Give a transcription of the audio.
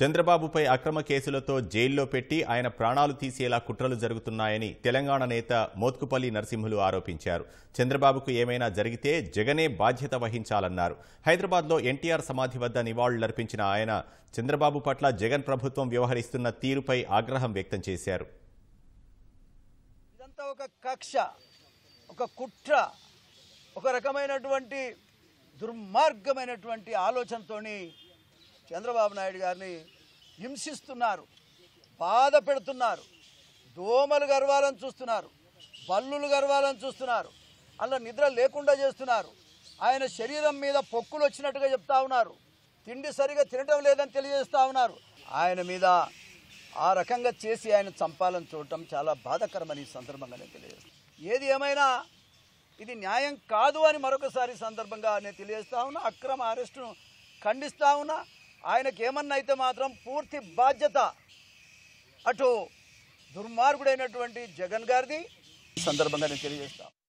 చంద్రబాబుపై అక్రమ కేసులతో జైల్లో పెట్టి ఆయన ప్రాణాలు తీసేలా కుట్రలు జరుగుతున్నాయని తెలంగాణ నేత మోత్కుపల్లి నరసింహులు ఆరోపించారు చంద్రబాబుకు ఏమైనా జరిగితే జగనే బాధ్యత వహించాలన్నారు హైదరాబాద్లో ఎన్టీఆర్ సమాధి వద్ద నివాళులర్పించిన ఆయన చంద్రబాబు పట్ల జగన్ ప్రభుత్వం వ్యవహరిస్తున్న తీరుపై ఆగ్రహం వ్యక్తం చేశారు ఒక ఒక కుట్ర ఒక రకమైనటువంటి దుర్మార్గమైనటువంటి ఆలోచనతోని చంద్రబాబు నాయుడు గారిని హింసిస్తున్నారు బాధ పెడుతున్నారు దోమలు గర్వాలని చూస్తున్నారు బల్లులు గర్వాలని చూస్తున్నారు అలా నిద్ర లేకుండా చేస్తున్నారు ఆయన శరీరం మీద పొక్కులు వచ్చినట్టుగా చెప్తా ఉన్నారు తిండి సరిగా తినటం లేదని తెలియజేస్తూ ఉన్నారు ఆయన మీద ఆ రకంగా చేసి ఆయన చంపాలని చూడటం చాలా బాధకరమని ఈ సందర్భంగా తెలియజేస్తాను ఏది ఏమైనా ఇది న్యాయం కాదు అని మరొకసారి సందర్భంగా నేను తెలియజేస్తా ఉన్నా అక్రమ అరెస్టును ఖండిస్తా ఉన్నా ఆయనకేమన్నా అయితే మాత్రం పూర్తి బాధ్యత అటు దుర్మార్గుడైనటువంటి జగన్ గారిది సందర్భంగా నేను తెలియజేస్తాను